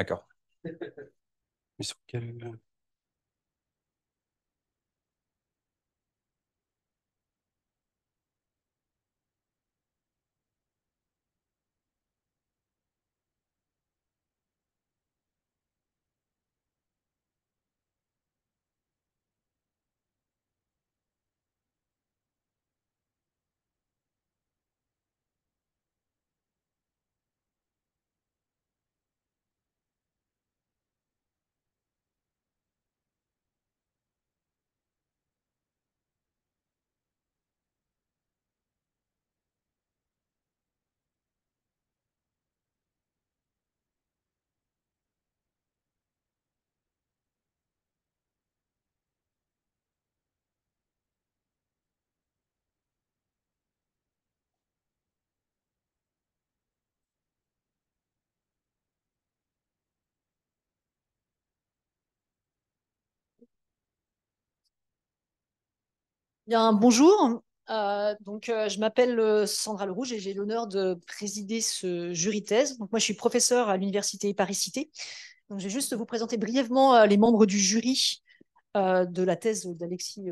D'accord. Mais sur quel... bonjour. Euh, donc, euh, je m'appelle euh, Sandra Lerouge et j'ai l'honneur de présider ce jury thèse. Donc, moi, je suis professeure à l'université Paris-Cité. je vais juste vous présenter brièvement les membres du jury de la thèse d'Alexis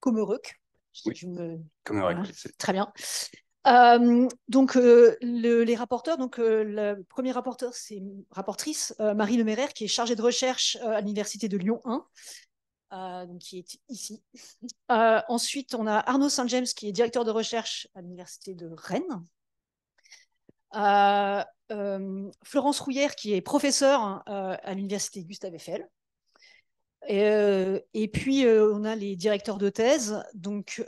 Comereuc. Oui. Très bien. donc, le, les rapporteurs, donc, le premier rapporteur, c'est rapportrice Marie Lemaire, qui est chargée de recherche à l'Université de Lyon 1 qui euh, est ici. Euh, ensuite, on a Arnaud Saint-James, qui est directeur de recherche à l'Université de Rennes. Euh, Florence Rouillère, qui est professeure hein, à l'Université Gustave Eiffel. Et, et puis, on a les directeurs de thèse, donc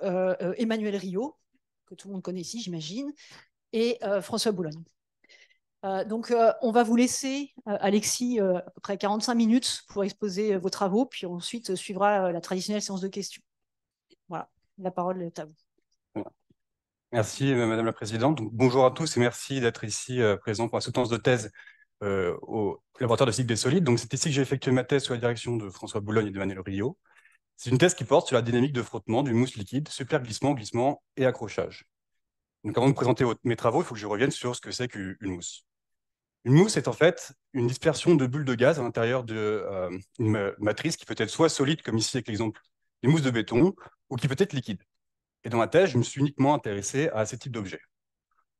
Emmanuel Rio, que tout le monde connaît ici, j'imagine, et François Boulogne. Euh, donc, euh, on va vous laisser, euh, Alexis, à peu près 45 minutes pour exposer vos travaux, puis ensuite suivra la traditionnelle séance de questions. Voilà, la parole est à vous. Merci, Madame la Présidente. bonjour à tous et merci d'être ici présent pour la soutenance de thèse au laboratoire de physique des solides. Donc, c'est ici que j'ai effectué ma thèse sous la direction de François Boulogne et de Manuel Rio. C'est une thèse qui porte sur la dynamique de frottement du mousse liquide, super glissement, glissement et accrochage. Donc avant de présenter mes travaux, il faut que je revienne sur ce que c'est qu'une mousse. Une mousse est en fait une dispersion de bulles de gaz à l'intérieur d'une euh, matrice qui peut être soit solide, comme ici avec l'exemple des mousses de béton, ou qui peut être liquide. Et dans ma thèse, je me suis uniquement intéressé à ces types d'objets.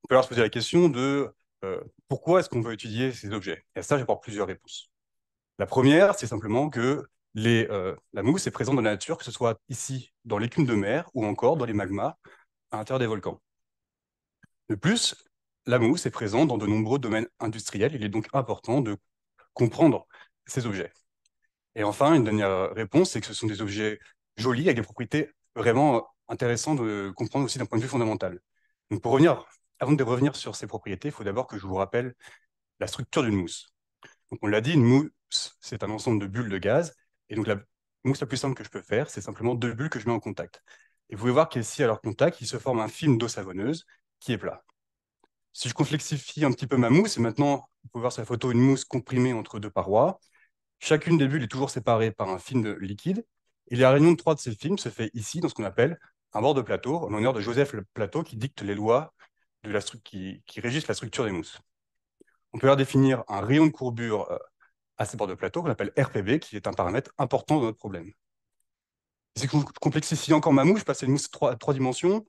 On peut alors se poser la question de euh, pourquoi est-ce qu'on veut étudier ces objets Et à ça, j'apporte plusieurs réponses. La première, c'est simplement que euh, la mousse est présente dans la nature, que ce soit ici dans l'écume de mer ou encore dans les magmas à l'intérieur des volcans. De plus, la mousse est présente dans de nombreux domaines industriels. Il est donc important de comprendre ces objets. Et enfin, une dernière réponse, c'est que ce sont des objets jolis avec des propriétés vraiment intéressantes de comprendre aussi d'un point de vue fondamental. Donc pour revenir, avant de revenir sur ces propriétés, il faut d'abord que je vous rappelle la structure d'une mousse. Donc on l'a dit, une mousse, c'est un ensemble de bulles de gaz. Et donc la mousse la plus simple que je peux faire, c'est simplement deux bulles que je mets en contact. Et vous pouvez voir qu'ici, à leur contact, il se forme un film d'eau savonneuse est plat. Si je complexifie un petit peu ma mousse, et maintenant, vous pouvez voir sur la photo une mousse comprimée entre deux parois, chacune des bulles est toujours séparée par un film liquide, et la réunion de trois de ces films se fait ici, dans ce qu'on appelle un bord de plateau, en l'honneur de Joseph le Plateau, qui dicte les lois de la qui, qui, régissent la structure des mousses. On peut alors définir un rayon de courbure euh, à ces bords de plateau, qu'on appelle RPB, qui est un paramètre important de notre problème. Si je complexifie encore ma mousse, je passe une mousse trois, trois dimensions,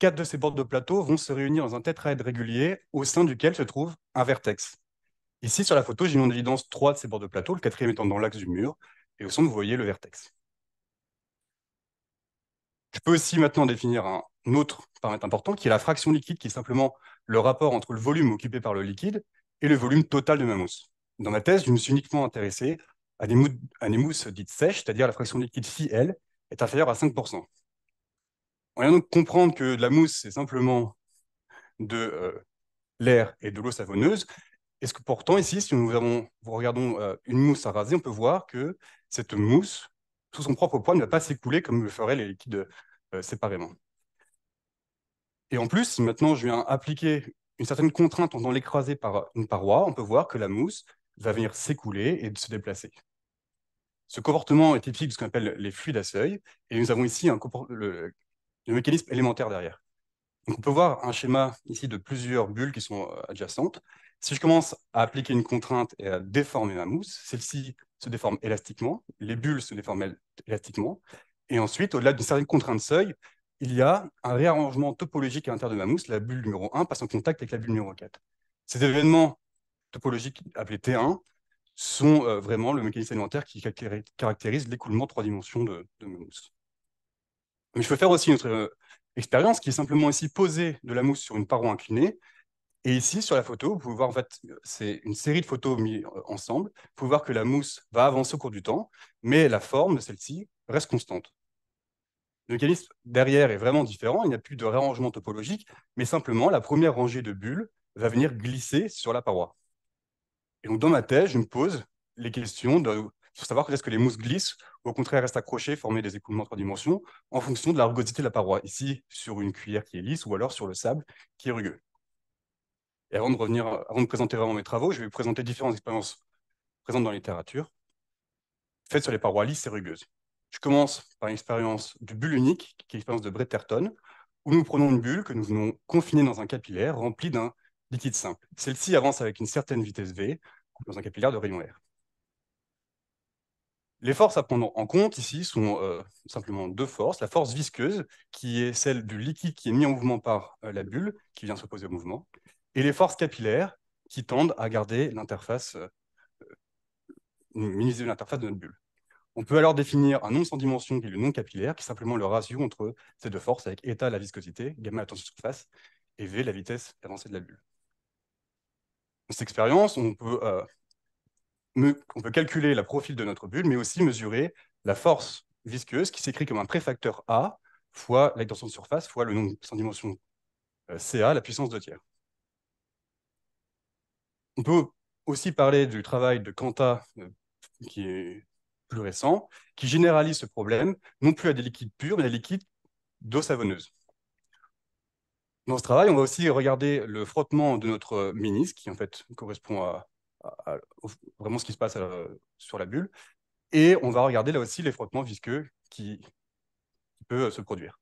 Quatre de ces bords de plateau vont se réunir dans un tétraèdre régulier au sein duquel se trouve un vertex. Ici, sur la photo, j'ai mis en évidence trois de ces bords de plateau, le quatrième étant dans l'axe du mur, et au centre, vous voyez le vertex. Je peux aussi maintenant définir un autre paramètre important, qui est la fraction liquide, qui est simplement le rapport entre le volume occupé par le liquide et le volume total de ma mousse. Dans ma thèse, je me suis uniquement intéressé à des, mousses dites sèches, c'est-à-dire la fraction liquide phi elle, est inférieure à 5%. On vient donc comprendre que la mousse, c'est simplement de euh, l'air et de l'eau savonneuse. est ce que pourtant, ici, si nous, regardons euh, une mousse à raser, on peut voir que cette mousse, sous son propre poids, ne va pas s'écouler comme le feraient les liquides euh, séparément. Et en plus, si maintenant je viens appliquer une certaine contrainte en l'écrasant par une paroi, on peut voir que la mousse va venir s'écouler et se déplacer. Ce comportement est typique de ce qu'on appelle les fluides à seuil, et nous avons ici un, comportement le mécanisme élémentaire derrière. Donc on peut voir un schéma ici de plusieurs bulles qui sont euh, adjacentes. Si je commence à appliquer une contrainte et à déformer ma mousse, celle-ci se déforme élastiquement, les bulles se déforment élastiquement, et ensuite, au-delà d'une certaine contrainte seuil, il y a un réarrangement topologique à l'intérieur de ma mousse, la bulle numéro 1 passe en contact avec la bulle numéro 4. Ces événements topologiques appelés T1 sont euh, vraiment le mécanisme élémentaire qui caractérise l'écoulement trois dimensions de, de ma mousse. Mais je peux faire aussi une autre euh, expérience qui est simplement ici poser de la mousse sur une paroi inclinée. Et ici, sur la photo, vous pouvez voir, c'est une série de photos mises euh, ensemble. Vous pouvez voir que la mousse va avancer au cours du temps, mais la forme de celle-ci reste constante. Le mécanisme derrière est vraiment différent, il n'y a plus de réarrangement topologique, mais simplement la première rangée de bulles va venir glisser sur la paroi. Et donc dans ma tête, je me pose les questions de faut savoir quand ce que les mousses glissent ou au contraire restent accrochées, former des écoulements en trois dimensions, en fonction de la rugosité de la paroi, ici sur une cuillère qui est lisse ou alors sur le sable qui est rugueux. Et avant de, revenir, avant de présenter vraiment mes travaux, je vais vous présenter différentes expériences présentes dans la littérature, faites sur les parois lisses et rugueuses. Je commence par une expérience de bulle unique, qui est l'expérience de Bretterton, où nous prenons une bulle que nous venons confiner dans un capillaire rempli d'un liquide simple. Celle-ci avance avec une certaine vitesse V dans un capillaire de rayon R. Les forces à prendre en compte ici sont euh, simplement deux forces. La force visqueuse, qui est celle du liquide qui est mis en mouvement par euh, la bulle, qui vient s'opposer au mouvement, et les forces capillaires, qui tendent à garder l'interface, euh, minimiser l'interface de notre bulle. On peut alors définir un nombre sans dimension qui est le nombre capillaire, qui est simplement le ratio entre ces deux forces, avec état, la viscosité, gamma la tension de surface, et v la vitesse avancée de la bulle. Dans cette expérience, on peut on peut calculer la profil de notre bulle, mais aussi mesurer la force visqueuse qui s'écrit comme un préfacteur A fois la tension de surface fois le nombre sans dimension euh, CA, la puissance de tiers. On peut aussi parler du travail de Kanta euh, qui est plus récent, qui généralise ce problème, non plus à des liquides purs, mais à des liquides d'eau savonneuse. Dans ce travail, on va aussi regarder le frottement de notre euh, minis, qui en fait correspond à vraiment ce qui se passe euh, sur la bulle. Et on va regarder là aussi les frottements visqueux qui, peut euh, se produire.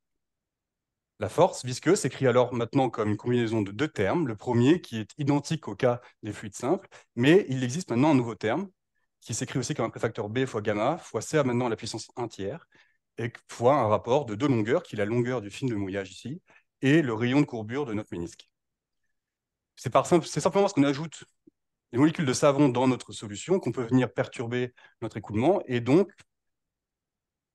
La force visqueuse s'écrit alors maintenant comme une combinaison de deux termes. Le premier qui est identique au cas des fluides simples, mais il existe maintenant un nouveau terme qui s'écrit aussi comme un préfacteur B fois gamma fois C à maintenant la puissance 1 tiers et fois un rapport de deux longueurs qui est la longueur du film de mouillage ici et le rayon de courbure de notre ménisque. C'est simple simplement ce qu'on ajoute les molécules de savon dans notre solution qu'on peut venir perturber notre écoulement. Et donc,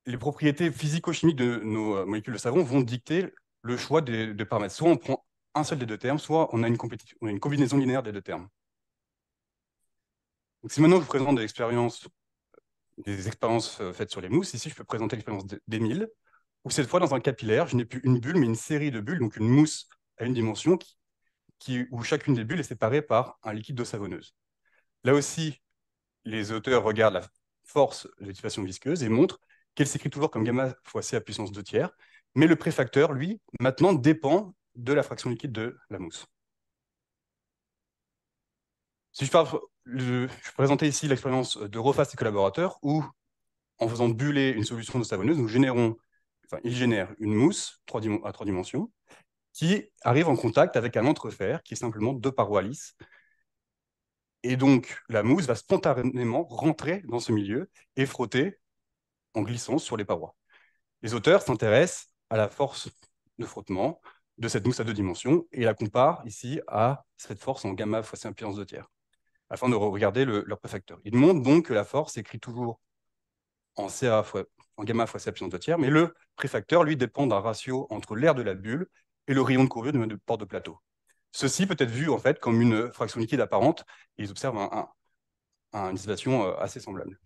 les propriétés physico-chimiques de nos euh, molécules de savon vont dicter le choix des, paramètres. Soit on prend un seul des deux termes, soit on a une, une combinaison linéaire des deux termes. si maintenant je vous présente des expériences, des expériences euh, faites sur les mousses, ici je peux présenter l'expérience d'Emile, où cette fois dans un capillaire, je n'ai plus une bulle, mais une série de bulles, donc une mousse à une dimension qui, où chacune des bulles est séparée par un liquide d'eau savonneuse. Là aussi, les auteurs regardent la force de visqueuse et montrent qu'elle s'écrit toujours comme gamma fois c à puissance 2 tiers, mais le préfacteur, lui, maintenant dépend de la fraction liquide de la mousse. Si je, vais présenter ici l'expérience de Rofas et collaborateurs, où, en faisant buller une solution de savonneuse, nous générons, enfin, ils génèrent une mousse à trois dimensions, qui arrive en contact avec un entrefer qui est simplement deux parois lisses. Et donc, la mousse va spontanément rentrer dans ce milieu et frotter en glissant sur les parois. Les auteurs s'intéressent à la force de frottement de cette mousse à deux dimensions et la comparent ici à cette force en gamma fois 5 puissance de tiers, afin de regarder leur préfacteur. Ils montrent donc que la force s'écrit toujours en, CA fois, en gamma fois puissance de tiers, mais le préfacteur, lui, dépend d'un ratio entre l'air de la bulle et le rayon de courbure de porte de plateau. Ceci peut être vu en fait comme une fraction liquide apparente, et ils observent une situation euh, assez semblable.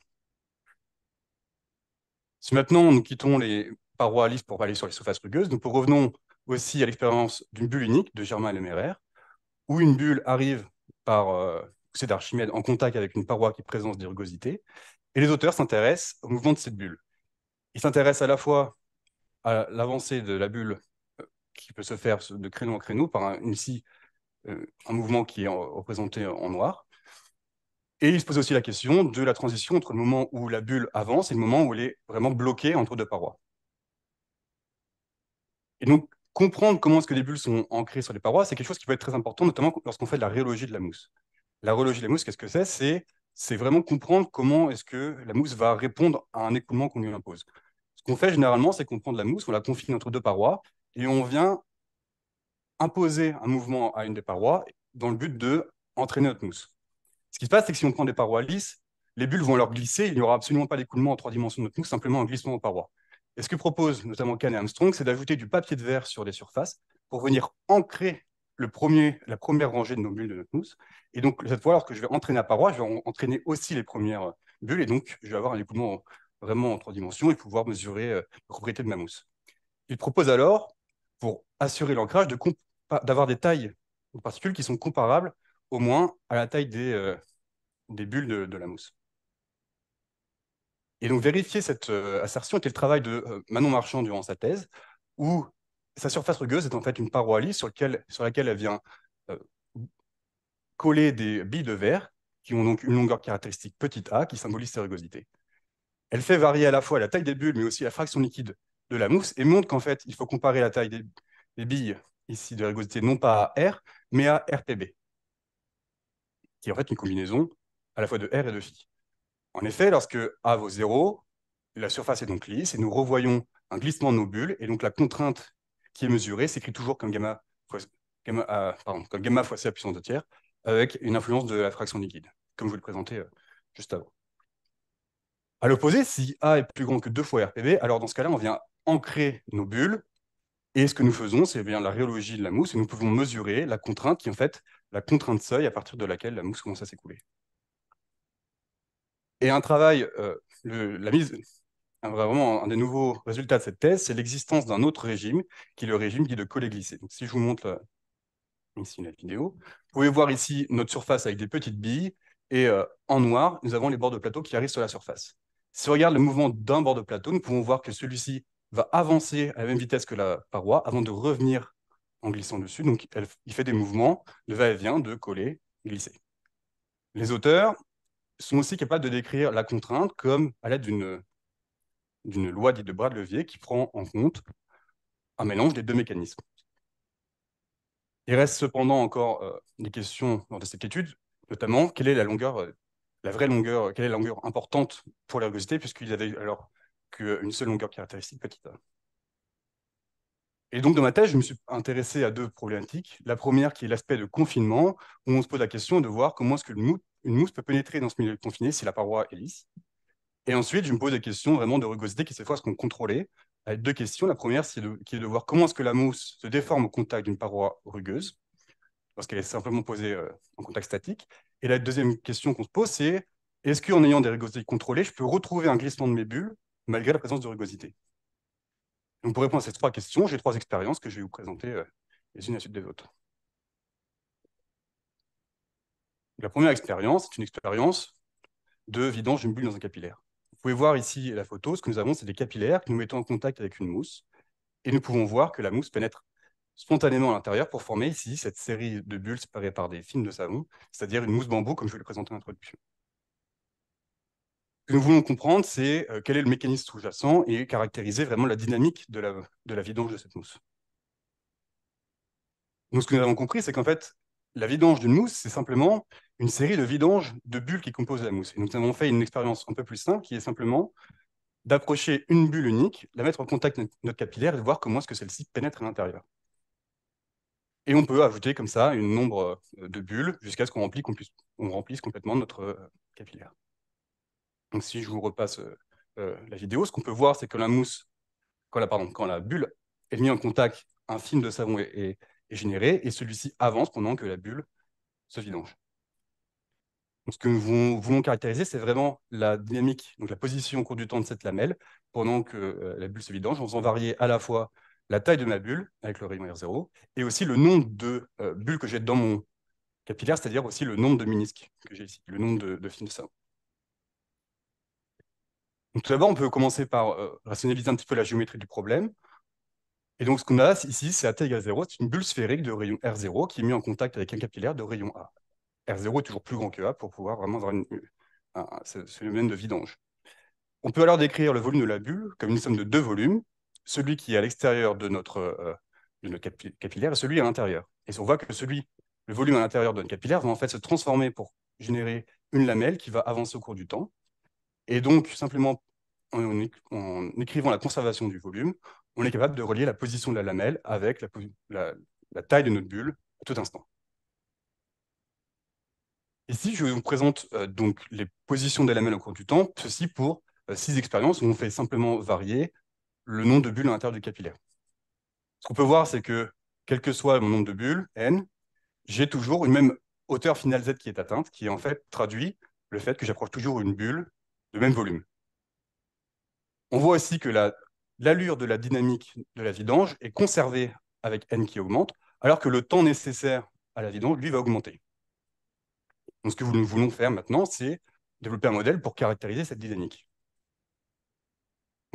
Si maintenant nous quittons les parois lisses pour aller sur les surfaces rugueuses, nous revenons aussi à l'expérience d'une bulle unique de Germain Lemerer, où une bulle arrive par euh, d'Archimède en contact avec une paroi qui présente des rugosités, et les auteurs s'intéressent au mouvement de cette bulle. Ils s'intéressent à la fois à l'avancée de la bulle qui peut se faire de créneau en créneau par un, une scie, euh, un mouvement qui est représenté en noir. Et il se pose aussi la question de la transition entre le moment où la bulle avance et le moment où elle est vraiment bloquée entre deux parois. Et donc, comprendre comment est-ce que les bulles sont ancrées sur les parois, c'est quelque chose qui peut être très important, notamment lorsqu'on fait de la rhéologie de la mousse. La rhéologie de la mousse, qu'est-ce que c'est C'est vraiment comprendre comment est-ce que la mousse va répondre à un écoulement qu'on lui impose. Ce qu'on fait généralement, c'est qu'on prend de la mousse, on la confine entre deux parois, et on vient imposer un mouvement à une des parois dans le but de entraîner notre mousse. Ce qui se passe, c'est que si on prend des parois lisses, les bulles vont leur glisser, il n'y aura absolument pas d'écoulement en trois dimensions de notre mousse, simplement un glissement aux parois. Et ce que proposent notamment Kahn et Armstrong, c'est d'ajouter du papier de verre sur des surfaces pour venir ancrer le premier, la première rangée de nos bulles de notre mousse. Et donc, cette fois, lorsque je vais entraîner la paroi, je vais entraîner aussi les premières euh, bulles, et donc je vais avoir un écoulement vraiment en trois dimensions et pouvoir mesurer euh, la propriété de ma mousse. Il propose alors pour assurer l'ancrage, d'avoir des tailles de particules qui sont comparables au moins à la taille des, euh, bulles de, la mousse. Et donc vérifier cette euh, assertion était le travail de euh, Manon Marchand durant sa thèse, où sa surface rugueuse est en fait une paroi lisse sur, sur laquelle elle vient coller des billes de verre qui ont donc une longueur caractéristique petite a qui symbolise ses rugosité. Elle fait varier à la fois la taille des bulles, mais aussi la fraction liquide de la mousse et montre qu'en fait, il faut comparer la taille des, billes ici de rigosité, non pas à R, mais à RPB, qui est en fait une combinaison à la fois de R et de phi. En effet, lorsque A vaut 0, la surface est donc lisse et nous revoyons un glissement de nos bulles et donc la contrainte qui est mesurée s'écrit toujours comme gamma, fois, euh, comme gamma fois C à puissance de tiers avec une influence de la fraction liquide, comme je vous le présentais euh, juste avant. À l'opposé, si A est plus grand que 2 fois RPB, alors dans ce cas-là, on vient ancrer nos bulles. Et ce que nous faisons, c'est bien la rhéologie de la mousse, et nous pouvons mesurer la contrainte qui est en fait la contrainte seuil à partir de laquelle la mousse commence à s'écouler. Et un travail, euh, la mise, vraiment un des nouveaux résultats de cette thèse, c'est l'existence d'un autre régime, qui est le régime dit de coller glissé. si je vous montre euh, ici la vidéo, vous pouvez voir ici notre surface avec des petites billes, et euh, en noir, nous avons les bords de plateau qui arrivent sur la surface. Si on regarde le mouvement d'un bord de plateau, nous pouvons voir que celui-ci va avancer à la même vitesse que la paroi avant de revenir en glissant dessus. Donc, il fait des mouvements de va-et-vient, de coller, glisser. Les auteurs sont aussi capables de décrire la contrainte comme à l'aide d'une loi dite de bras de levier qui prend en compte un mélange des deux mécanismes. Il reste cependant encore euh, des questions dans cette étude, notamment quelle est la longueur euh, la vraie longueur, quelle est la longueur importante pour la rugosité, puisqu'il avait alors qu'une seule longueur caractéristique petite Et donc, dans ma thèse, je me suis intéressé à deux problématiques. La première, qui est l'aspect de confinement, où on se pose la question de voir comment est-ce qu'une mousse, peut pénétrer dans ce milieu confiné si la paroi est lisse. Et ensuite, je me pose la question vraiment de rugosité, qui cette fois ce qu'on avec euh, deux questions. La première, c'est de, qui est de voir comment est-ce que la mousse se déforme au contact d'une paroi rugueuse, lorsqu'elle est simplement posée euh, en contact statique. Et la deuxième question qu'on se pose, c'est est-ce qu'en ayant des rugosités contrôlées, je peux retrouver un glissement de mes bulles malgré la présence de rugosité Donc pour répondre à ces trois questions, j'ai trois expériences que je vais vous présenter euh, les unes à la suite des autres. La première expérience, c'est une expérience de vidange d'une bulle dans un capillaire. Vous pouvez voir ici la photo, ce que nous avons, c'est des capillaires que nous mettons en contact avec une mousse, et nous pouvons voir que la mousse pénètre spontanément à l'intérieur pour former ici cette série de bulles séparées par des films de savon, c'est-à-dire une mousse bambou comme je vais le présenter en introduction. Ce que nous voulons comprendre, c'est euh, quel est le mécanisme sous-jacent et caractériser vraiment la dynamique de la, vidange de cette mousse. Donc ce que nous avons compris, c'est qu'en fait, la vidange d'une mousse, c'est simplement une série de vidanges de bulles qui composent la mousse. nous avons fait une expérience un peu plus simple qui est simplement d'approcher une bulle unique, la mettre en contact avec notre capillaire et de voir comment est-ce que celle-ci pénètre à l'intérieur. Et on peut ajouter comme ça un nombre euh, de bulles jusqu'à ce qu'on remplisse, remplisse complètement notre euh, capillaire. Donc si je vous repasse euh, la vidéo, ce qu'on peut voir, c'est que la mousse, quand la, pardon, quand la bulle est mise en contact, un film de savon est, généré et celui-ci avance pendant que la bulle se vidange. ce que nous voulons caractériser, c'est vraiment la dynamique, donc la position au cours du temps de cette lamelle pendant que la bulle se vidange, en faisant varier à la fois la taille de ma bulle avec le rayon R0 et aussi le nombre de euh, bulles que j'ai dans mon capillaire, c'est-à-dire aussi le nombre de minisques que j'ai ici, le nombre de, de films ça. tout d'abord, on peut commencer par euh, rationaliser un petit peu la géométrie du problème. Et donc, ce qu'on a ici, c'est à taille égale 0, c'est une bulle sphérique de rayon R0 qui est mise en contact avec un capillaire de rayon A. R0 est toujours plus grand que A pour pouvoir vraiment avoir une, ce phénomène de vidange. On peut alors décrire le volume de la bulle comme une somme de deux volumes, celui qui est à l'extérieur de mm. notre, euh, capillaire et celui à l'intérieur. Et on voit que celui, le volume à l'intérieur de notre capillaire va en fait se transformer pour générer une lamelle qui va avancer au cours du temps. Et donc, simplement en, écrivant la conservation du volume, on est capable de relier la position de la lamelle avec la, taille de notre bulle à tout instant. Ici, je vous présente euh, donc les positions des lamelles au cours du temps, ceci pour euh, six expériences où on fait simplement varier le nombre de bulles à l'intérieur du capillaire. Ce qu'on peut voir, c'est que quel que soit mon nombre de bulles, n, j'ai toujours une même hauteur finale z qui est atteinte, qui en fait traduit le fait que j'approche toujours une bulle de même volume. On voit aussi que l'allure de la dynamique de la vidange est conservée avec n qui augmente, alors que le temps nécessaire à la vidange, lui, va augmenter. ce que nous voulons faire maintenant, c'est développer un modèle pour caractériser cette dynamique.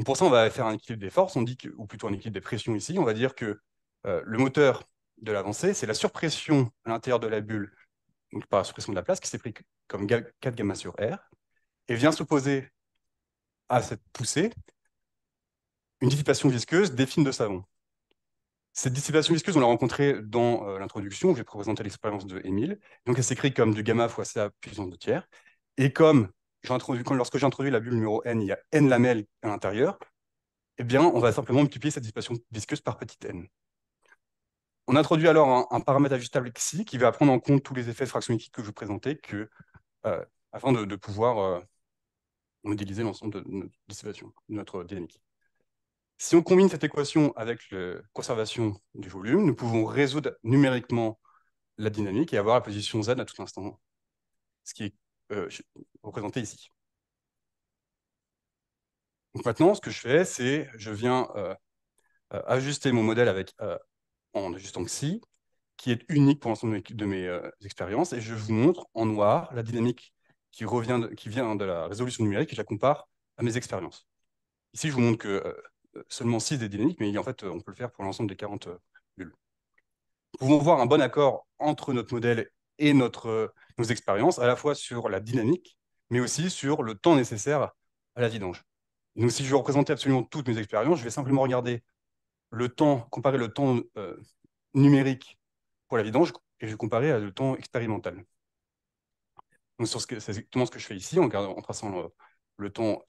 Pour ça, on va faire un équilibre des forces, on dit ou plutôt un équilibre des pressions ici. On va dire que euh, le moteur de l'avancée, c'est la surpression à l'intérieur de la bulle, donc par la suppression de la place, qui s'est pris comme 4 gamma sur R, et vient s'opposer à cette poussée une dissipation visqueuse des films de savon. Cette dissipation visqueuse, on l'a rencontrée dans euh, l'introduction, où j'ai présenté l'expérience de Émile. Donc, elle s'écrit comme du gamma fois plus puissance de tiers. Et comme lorsque j'ai la bulle numéro n, il y a n lamelles à l'intérieur, eh bien, on va simplement multiplier cette dissipation visqueuse par petite n. On introduit alors un, paramètre ajustable xi qui va prendre en compte tous les effets fractionniques que je vous présentais euh, afin de, pouvoir euh, modéliser l'ensemble de, notre dissipation, notre dynamique. Si on combine cette équation avec la conservation du volume, nous pouvons résoudre numériquement la dynamique et avoir la position z à tout instant, ce qui est euh, représenté ici. maintenant, ce que je fais, c'est je viens euh, euh, ajuster mon modèle avec, en ajustant xi, qui est unique pour l'ensemble de mes, expériences, et je vous montre en noir la dynamique qui, revient qui vient de la résolution numérique et je la compare à mes expériences. Ici, je vous montre que seulement 6 des dynamiques, mais en fait, on peut le faire pour l'ensemble des 40 bulles. Nous pouvons voir un bon accord entre notre modèle et notre nos expériences, à la fois sur la dynamique, mais aussi sur le temps nécessaire à la vidange. Donc, si je veux représenter absolument toutes mes expériences, je vais simplement regarder le temps, comparer le temps euh, numérique pour la vidange et je vais comparer à le temps expérimental. sur ce c'est exactement ce que je fais ici en, en traçant le, temps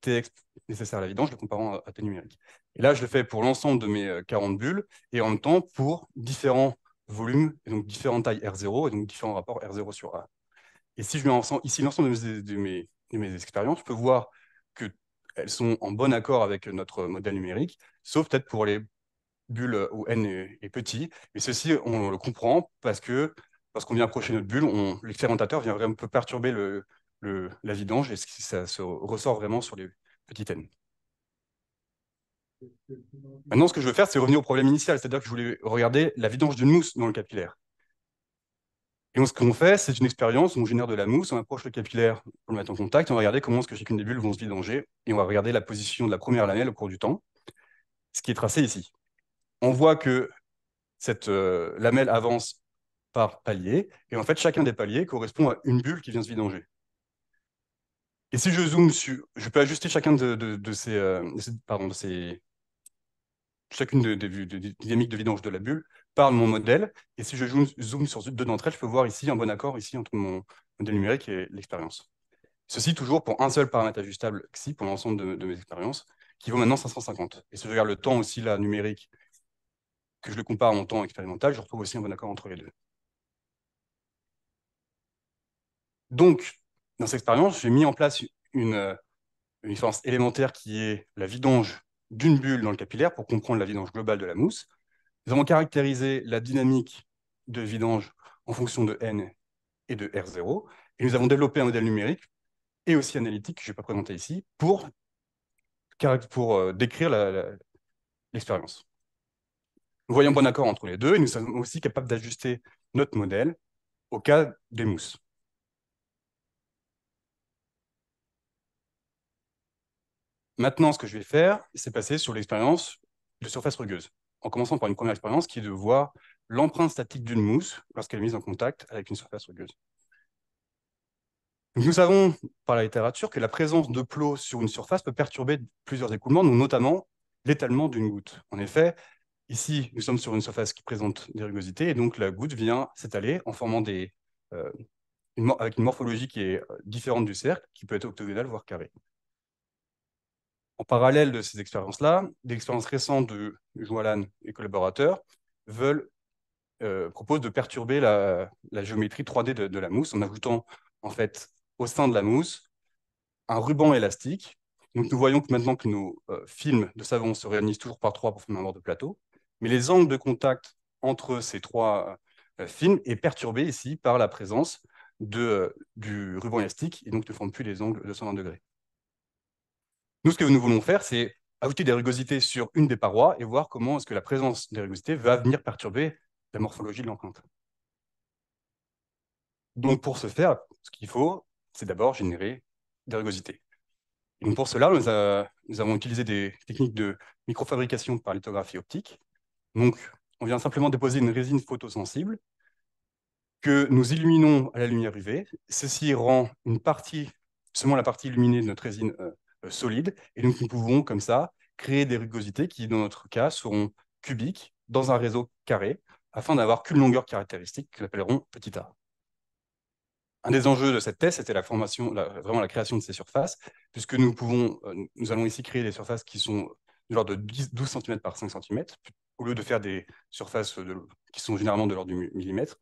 TX nécessaire à la vidange, le comparant à, à T numérique. Et là, je le fais pour l'ensemble de mes 40 euh, bulles et en même temps pour différents volume, et donc différentes tailles R0, et donc différents rapports R0 sur A. Et si je mets ici l'ensemble de, de mes, expériences, je peux voir qu'elles sont en bon accord avec notre modèle numérique, sauf peut-être pour les bulles euh, où n est, petit. Mais ceci, on le comprend parce que lorsqu'on vient approcher notre bulle, l'expérimentateur vient un peu perturber le, la vidange et ça se ressort vraiment sur les petites n. Maintenant, ce que je veux faire, c'est revenir au problème initial, c'est-à-dire que je voulais regarder la vidange d'une mousse dans le capillaire. Et donc, ce qu'on fait, c'est une expérience où on génère de la mousse, on approche le capillaire pour le mettre en contact, on va regarder comment est-ce que chacune des bulles vont se vidanger, et on va regarder la position de la première lamelle au cours du temps, ce qui est tracé ici. On voit que cette euh, lamelle avance par palier, et en fait, chacun des paliers correspond à une bulle qui vient se vidanger. Et si je zoome sur, je peux ajuster chacun de, ces, euh, de ces, pardon, de ces chacune des, dynamiques de vidange de la bulle par mon modèle. Et si je zoome sur deux d'entre elles, je peux voir ici un bon accord ici entre mon modèle numérique et l'expérience. Ceci toujours pour un seul paramètre ajustable XI pour l'ensemble de, mes expériences, qui vaut maintenant 550. Et si je regarde le temps aussi la numérique, que je le compare à mon temps expérimental, je retrouve aussi un bon accord entre les deux. Donc, dans cette expérience, j'ai mis en place une, euh, une élémentaire qui est la vidange d'une bulle dans le capillaire pour comprendre la vidange globale de la mousse. Nous avons caractérisé la dynamique de vidange en fonction de N et de R0. Et nous avons développé un modèle numérique et aussi analytique, que je ne vais pas présenter ici, pour, pour euh, décrire l'expérience. Nous voyons bon accord entre les deux et nous sommes aussi capables d'ajuster notre modèle au cas des mousses. Maintenant, ce que je vais faire, c'est passer sur l'expérience de surface rugueuse, en commençant par une première expérience qui est de voir l'empreinte statique d'une mousse lorsqu'elle est mise en contact avec une surface rugueuse. nous savons par la littérature que la présence de plots sur une surface peut perturber plusieurs écoulements, notamment l'étalement d'une goutte. En effet, ici, nous sommes sur une surface qui présente des rugosités, et donc la goutte vient s'étaler en formant des, euh, avec une morphologie qui est euh, différente du cercle, qui peut être octogonale, voire carrée. En parallèle de ces expériences-là, des expériences récentes de Joalan et collaborateurs veulent, euh, proposent de perturber la, géométrie 3D de, la mousse en ajoutant en fait au sein de la mousse un ruban élastique. Donc nous voyons que maintenant que nos euh, films de savon se réunissent toujours par trois pour former un bord de plateau, mais les angles de contact entre ces trois euh, films est perturbé ici par la présence du ruban élastique et donc ne forment plus les angles de 120 degrés. Nous, ce que nous voulons faire, c'est ajouter des rugosités sur une des parois et voir comment est-ce que la présence des rugosités va venir perturber la morphologie de l'empreinte. Donc, pour ce faire, ce qu'il faut, c'est d'abord générer des rugosités. pour cela, nous, avons utilisé des techniques de microfabrication par lithographie optique. Donc, on vient simplement déposer une résine photosensible que nous illuminons à la lumière UV. Ceci rend une partie, seulement la partie illuminée de notre résine euh, euh, solide. Et donc, nous pouvons comme ça créer des rugosités qui, dans notre cas, seront cubiques dans un réseau carré afin d'avoir qu'une longueur caractéristique que nous appellerons petit a. Un des enjeux de cette thèse, c'était la formation, vraiment la création de ces surfaces, puisque nous pouvons, euh, nous allons ici créer des surfaces qui sont de l'ordre de 10, 12 cm par 5 cm, au lieu de faire des surfaces qui sont généralement de l'ordre du millimètre,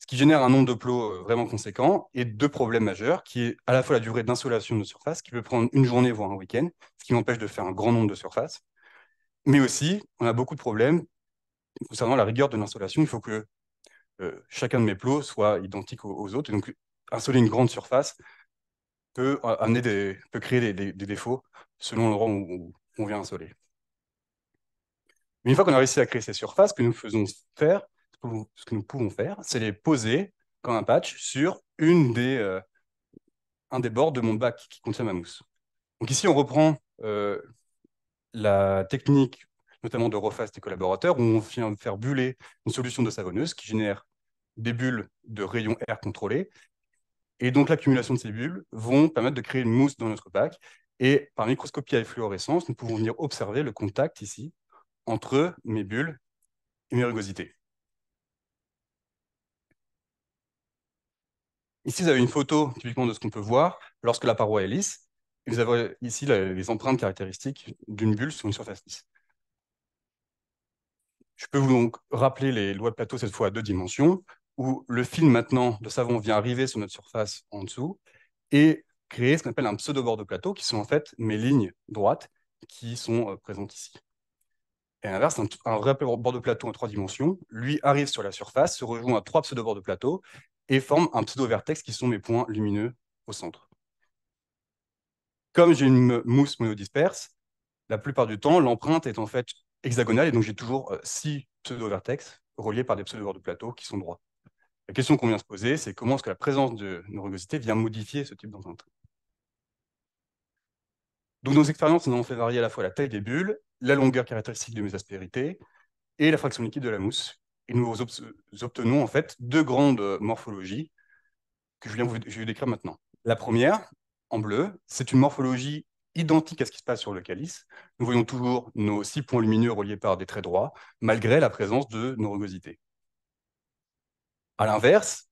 ce qui génère un nombre de plots euh, vraiment conséquent et deux problèmes majeurs, qui est à la fois la durée d'insolation de surface, qui peut prendre une journée, voire un week-end, ce qui m'empêche de faire un grand nombre de surfaces. Mais aussi, on a beaucoup de problèmes concernant la rigueur de l'insolation. Il faut que euh, chacun de mes plots soit identique aux, autres. Et donc, insoler une grande surface peut, euh, créer des, défauts selon l'endroit où, où on vient insoler. une fois qu'on a réussi à créer ces surfaces, que nous faisons faire, ce que nous pouvons faire, c'est les poser comme un patch sur une des, euh, un des bords de mon bac qui contient ma mousse. Donc ici, on reprend euh, la technique, notamment de et collaborateurs, où on vient faire buller une solution de savonneuse qui génère des bulles de rayons R contrôlés. Et donc l'accumulation de ces bulles vont permettre de créer une mousse dans notre bac. Et par microscopie à fluorescence, nous pouvons venir observer le contact ici entre mes bulles et mes rugosités. Ici, vous avez une photo typiquement de ce qu'on peut voir lorsque la paroi est lisse. vous avez ici les empreintes caractéristiques d'une bulle sur une surface lisse. Je peux vous donc rappeler les lois de plateau, cette fois à deux dimensions, où le film maintenant de savon vient arriver sur notre surface en dessous et créer ce qu'on appelle un pseudo-bord de plateau, qui sont en fait mes lignes droites qui sont euh, présentes ici. Et à l'inverse, un, vrai bord de plateau en trois dimensions, lui arrive sur la surface, se rejoint à trois pseudo-bords de plateau et forme un pseudo-vertex qui sont mes points lumineux au centre. Comme j'ai une mousse monodisperse, la plupart du temps, l'empreinte est en fait hexagonale, et donc j'ai toujours euh, six pseudo-vertex reliés par des pseudo-bords de plateau qui sont droits. La question qu'on vient se poser, c'est comment est-ce que la présence de neurogosité vient modifier ce type d'empreinte donc, nos expériences nous ont fait varier à la fois la taille des bulles, la longueur caractéristique de mes aspérités et la fraction liquide de la mousse, et nous obtenons en fait deux grandes euh, morphologies que je, viens vais vous décrire maintenant. La première, en bleu, c'est une morphologie identique à ce qui se passe sur le calice. Nous voyons toujours nos six points lumineux reliés par des traits droits, malgré la présence de nos rugosités. À l'inverse,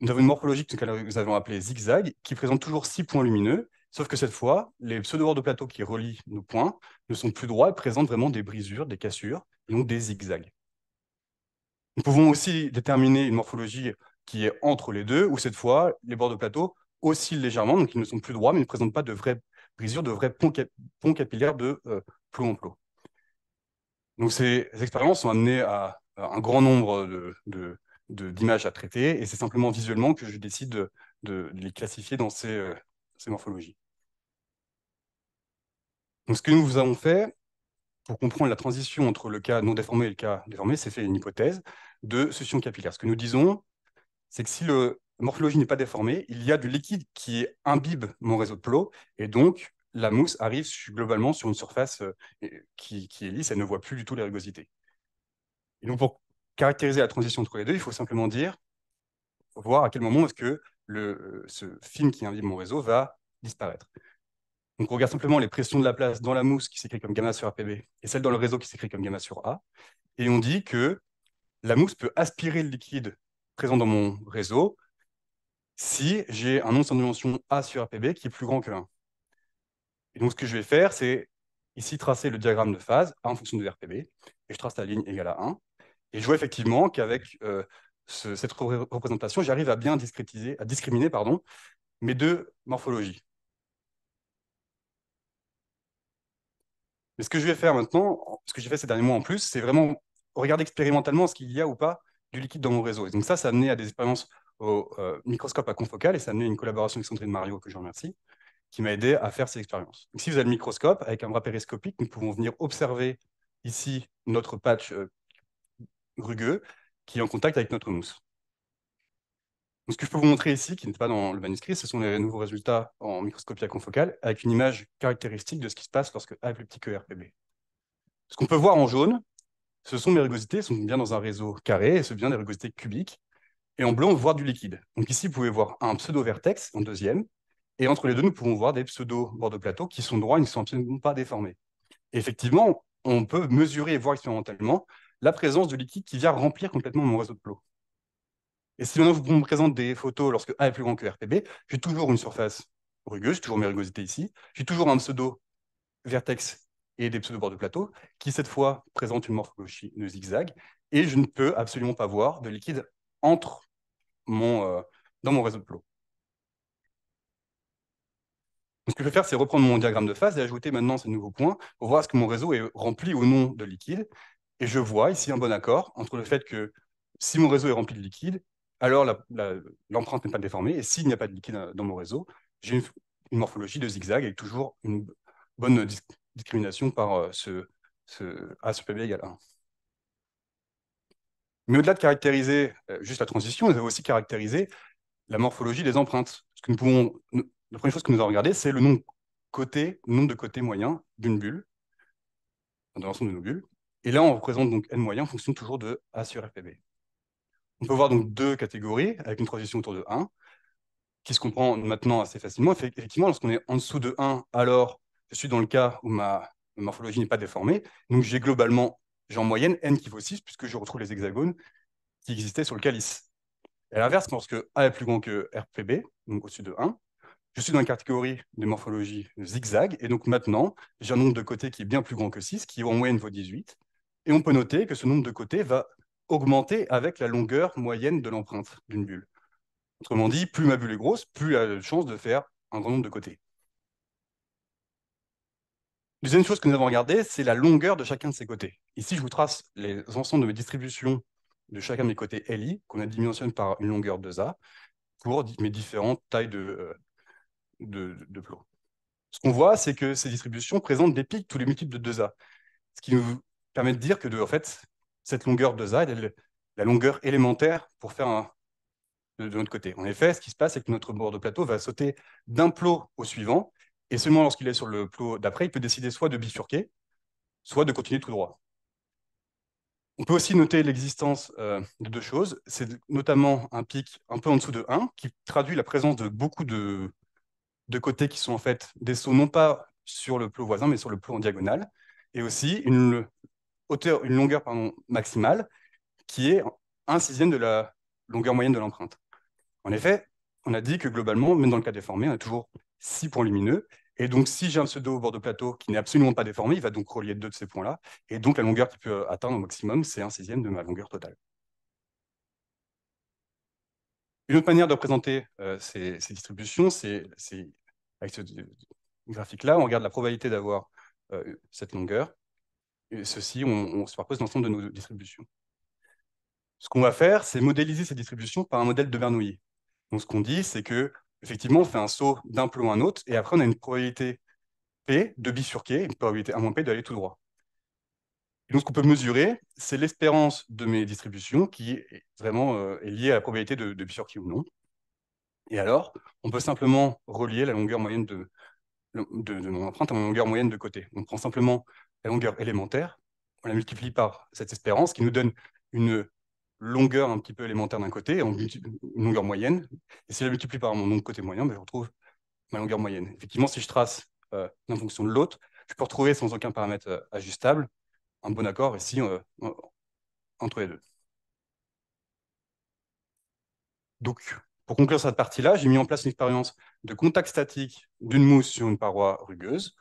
nous avons une morphologie que nous avons appelée zigzag, qui présente toujours six points lumineux, sauf que cette fois, les pseudo-bords de plateau qui relient nos points ne sont plus droits et présentent vraiment des brisures, des cassures, et donc des zigzags. Nous pouvons aussi déterminer une morphologie qui est entre les deux, où cette fois, les bords de plateau oscillent légèrement, donc ils ne sont plus droits, mais ne présentent pas de vraies brisures, de vrais ponts, capillaires de euh, plomb en plomb. Donc ces expériences ont amené à, un grand nombre d'images de, à traiter, et c'est simplement visuellement que je décide de, les classifier dans ces, euh, morphologies. ce que nous avons fait, pour comprendre la transition entre le cas non déformé et le cas déformé, c'est fait une hypothèse de suction capillaire. Ce que nous disons, c'est que si le, la morphologie n'est pas déformée, il y a du liquide qui imbibe mon réseau de plot, et donc la mousse arrive globalement sur une surface euh, qui, est lisse, elle ne voit plus du tout les rugosités. donc pour caractériser la transition entre les deux, il faut simplement dire, voir à quel moment est-ce que euh, ce film qui imbibe mon réseau va disparaître on regarde simplement les pressions de la place dans la mousse qui s'écrit comme gamma sur APB et celle dans le réseau qui s'écrit comme gamma sur A. Et on dit que la mousse peut aspirer le liquide présent dans mon réseau si j'ai un nombre sans dimension A sur APB qui est plus grand que 1. Et donc ce que je vais faire, c'est ici tracer le diagramme de phase A en fonction de RPB, et je trace la ligne égale à 1. Et je vois effectivement qu'avec euh, cette représentation, j'arrive à bien discrétiser, à discriminer pardon, mes deux morphologies. Mais ce que je vais faire maintenant, ce que j'ai fait ces derniers mois en plus, c'est vraiment regarder expérimentalement ce qu'il y a ou pas du liquide dans mon réseau. Et donc ça, ça a mené à des expériences au euh, microscope à confocal et ça a mené à une collaboration avec Sandrine Mario, que je remercie, qui m'a aidé à faire ces expériences. Donc, si vous avez le microscope, avec un bras périscopique, nous pouvons venir observer ici notre patch euh, rugueux qui est en contact avec notre mousse ce que je peux vous montrer ici, qui n'est pas dans le manuscrit, ce sont les nouveaux résultats en microscopie à confocale avec une image caractéristique de ce qui se passe lorsque A est plus petit que RPB. Ce qu'on peut voir en jaune, ce sont mes rugosités, sont bien dans un réseau carré, et ce sont bien des rugosités cubiques. Et en blanc on voir du liquide. Donc ici, vous pouvez voir un pseudo-vertex en deuxième, et entre les deux, nous pouvons voir des pseudo-bords de plateau qui sont droits, ils ne sont absolument pas déformés. effectivement, on peut mesurer et voir expérimentalement la présence de liquide qui vient remplir complètement mon réseau de plots. Et si maintenant me présente des photos lorsque A est plus grand que RPB, j'ai toujours une surface rugueuse, toujours mes rugosités ici, j'ai toujours un pseudo vertex et des pseudo-bords de plateau qui, cette fois, présentent une morphologie de zigzag, et je ne peux absolument pas voir de liquide entre mon, euh, dans mon réseau de plots. Ce que je vais faire, c'est reprendre mon diagramme de phase et ajouter maintenant ces nouveaux points pour voir si ce que mon réseau est rempli ou non de liquide. Et je vois ici un bon accord entre le fait que si mon réseau est rempli de liquide, alors l'empreinte n'est pas déformée. Et s'il n'y a pas de liquide dans mon réseau, j'ai une, morphologie de zigzag avec toujours une bonne discrimination par euh, ce, ce A Pb égale 1. Mais au-delà de caractériser euh, juste la transition, nous avons aussi caractérisé la morphologie des empreintes. Ce que nous pouvons, la première chose que nous avons regardé, c'est le nombre, côté, nombre de côtés moyens d'une bulle, de l'ensemble de nos bulles. Et là, on représente donc n moyen en fonction toujours de A sur FPB. On peut voir donc deux catégories avec une transition autour de 1 qui se comprend maintenant assez facilement. Effectivement, lorsqu'on est en dessous de 1, alors je suis dans le cas où ma, morphologie n'est pas déformée. Donc j'ai globalement, j'ai en moyenne n qui vaut 6, puisque je retrouve les hexagones qui existaient sur le calice. Et à l'inverse, lorsque A est plus grand que RPB, donc au-dessus de 1, je suis dans la catégorie de morphologie zigzag, et donc maintenant, j'ai un nombre de côtés qui est bien plus grand que 6, qui en moyenne vaut 18, et on peut noter que ce nombre de côtés va augmenter avec la longueur moyenne de l'empreinte d'une bulle. Autrement dit, plus ma bulle est grosse, plus elle a de chance de faire un grand nombre de côtés. Deuxième chose que nous avons regardée, c'est la longueur de chacun de ces côtés. Ici, je vous trace les ensembles de mes distributions de chacun de mes côtés LI, qu'on a dimensionné par une longueur 2A, pour mes différentes tailles de, euh, de, Ce qu'on voit, c'est que ces distributions présentent des pics tous les multiples de 2A, ce qui nous permet de dire que, de, en fait, cette longueur de Z, elle, la longueur élémentaire pour faire un, de, notre côté. En effet, ce qui se passe, c'est que notre bord de plateau va sauter d'un plot au suivant, et seulement lorsqu'il est sur le plot d'après, il peut décider soit de bifurquer, soit de continuer tout droit. On peut aussi noter l'existence euh, de deux choses. C'est notamment un pic un peu en dessous de 1, qui traduit la présence de beaucoup de, de côtés qui sont en fait des sauts non pas sur le plot voisin, mais sur le plot en diagonale, et aussi une, hauteur, une longueur maximale qui est un sixième de la longueur moyenne de l'empreinte. En effet, on a dit que globalement, même dans le cas déformé, on a toujours six points lumineux. Et donc, si j'ai un pseudo au bord de plateau qui n'est absolument pas déformé, il va donc relier deux de ces points-là. Et donc, la longueur qui peut atteindre au maximum, c'est un sixième de ma longueur totale. Une autre manière de représenter euh, ces, distributions, c'est avec ce euh, graphique-là, on regarde la probabilité d'avoir euh, cette longueur et ceci, on, on propose l'ensemble de nos distributions. Ce qu'on va faire, c'est modéliser ces distributions par un modèle de Bernoulli. Donc, ce qu'on dit, c'est que effectivement, on fait un saut d'un plomb à un autre, et après, on a une probabilité P de bifurquer, une probabilité moins P d'aller tout droit. Et donc, ce qu'on peut mesurer, c'est l'espérance de mes distributions qui est vraiment euh, est liée à la probabilité de, de, bifurquer ou non. Et alors, on peut simplement relier la longueur moyenne de, de, de mon empreinte à ma longueur moyenne de côté. On prend simplement la longueur élémentaire, on la multiplie par cette espérance qui nous donne une longueur un petit peu élémentaire d'un côté, une longueur moyenne. Et si je la multiplie par mon nombre côté moyen, ben, je retrouve ma longueur moyenne. Effectivement, si je trace en euh, fonction de l'autre, je peux retrouver sans aucun paramètre euh, ajustable un bon accord ici euh, entre les deux. Donc, pour conclure cette partie-là, j'ai mis en place une expérience de contact statique d'une mousse sur une paroi rugueuse.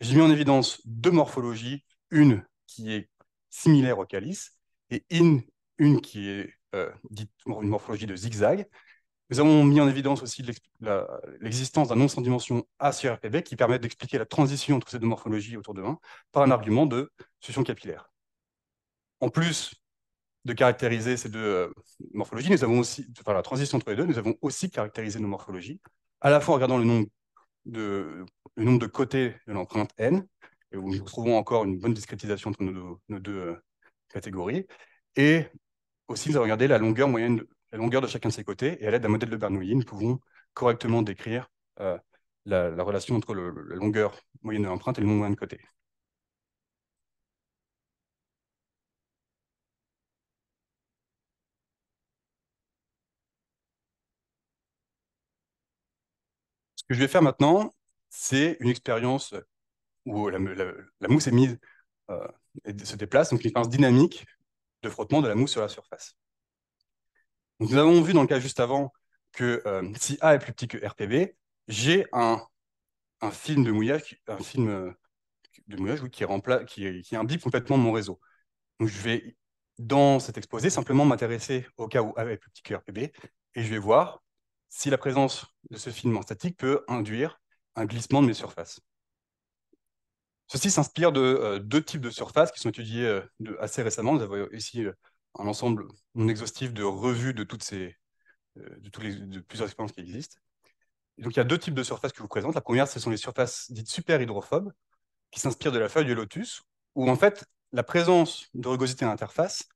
J'ai mis en évidence deux morphologies, une qui est similaire au calice et une, une qui est euh, dite une morphologie de zigzag. Nous avons mis en évidence aussi l'existence d'un nom sans dimension A sur RPB qui permet d'expliquer la transition entre ces deux morphologies autour de 1 par un argument de suction capillaire. En plus de caractériser ces deux euh, morphologies, nous avons aussi, enfin la transition entre les deux, nous avons aussi caractérisé nos morphologies, à la fois en regardant le nom de, le nombre de côtés de l'empreinte n, et nous trouvons encore une bonne discrétisation entre nos deux, euh, catégories. Et aussi, nous avons regardé la longueur moyenne, la longueur de chacun de ces côtés, et à l'aide d'un modèle de Bernoulli, nous pouvons correctement décrire euh, la, relation entre la longueur moyenne de l'empreinte et le nombre moyen de côtés. Ce que je vais faire maintenant, c'est une expérience où la, mousse est mise euh, se déplace, donc une expérience dynamique de frottement de la mousse sur la surface. nous avons vu dans le cas juste avant que euh, si A est plus petit que RPB, j'ai un, film de mouillage, qui, imbibe complètement mon réseau. Donc, je vais, dans cet exposé, simplement m'intéresser au cas où A est plus petit que RPB, et je vais voir si la présence de ce film statique peut induire un glissement de mes surfaces. Ceci s'inspire de euh, deux types de surfaces qui sont étudiées euh, assez récemment. Nous avons ici euh, un ensemble non exhaustif de revues de, toutes ces, de, les, de plusieurs expériences qui existent. donc, il y a deux types de surfaces que je vous présente. La première, ce sont les surfaces dites superhydrophobes, qui s'inspirent de la feuille du lotus, où en fait, la présence de rugosité à l'interface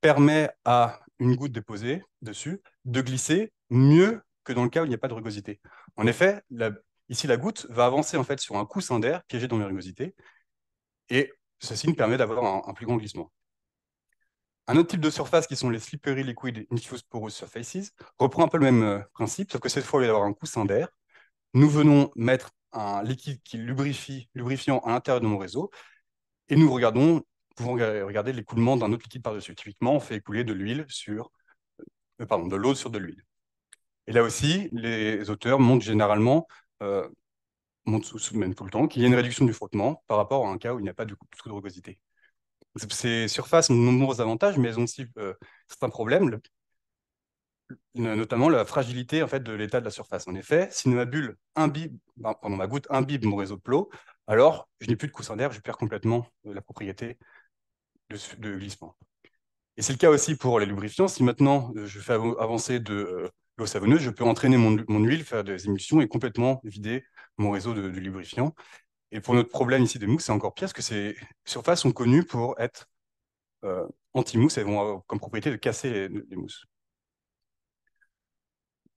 permet à une goutte déposée dessus de glisser mieux que dans le cas où il n'y a pas de rugosité. En effet, ici, la goutte va avancer en fait sur un coussin d'air piégé dans la rugosités, et ceci nous permet d'avoir un, plus grand glissement. Un autre type de surface qui sont les slippery liquid infused surfaces reprend un peu le même euh, principe, sauf que cette fois, au lieu d'avoir un coussin d'air, nous venons mettre un liquide qui lubrifie, lubrifiant à l'intérieur de mon réseau, et nous regardons, pouvons regarder l'écoulement d'un autre liquide par-dessus. Typiquement, on fait écouler de l'huile sur, euh, de l'eau sur de l'huile. Et là aussi, les auteurs montrent généralement, euh, montrent même tout le temps, qu'il y a une réduction du frottement par rapport à un cas où il n'y a pas de trou de rugosité. Ces surfaces ont de nombreux avantages, mais elles ont aussi euh, certains problèmes, notamment la fragilité en fait, de l'état de la surface. En effet, si ma bulle imbibe, ben, pardon, ma goutte imbibe mon réseau de plot, alors je n'ai plus de coussin d'air, je perds complètement euh, la propriété de, de glissement. Et c'est le cas aussi pour les lubrifiants. Si maintenant euh, je fais avancer de l'eau savonneuse, je peux entraîner mon, mon, huile, faire des émulsions et complètement vider mon réseau de, lubrifiant. Et pour notre problème ici des mousses, c'est encore pire, parce que ces surfaces sont connues pour être euh, anti-mousse, elles vont avoir euh, comme propriété de casser les, mousses.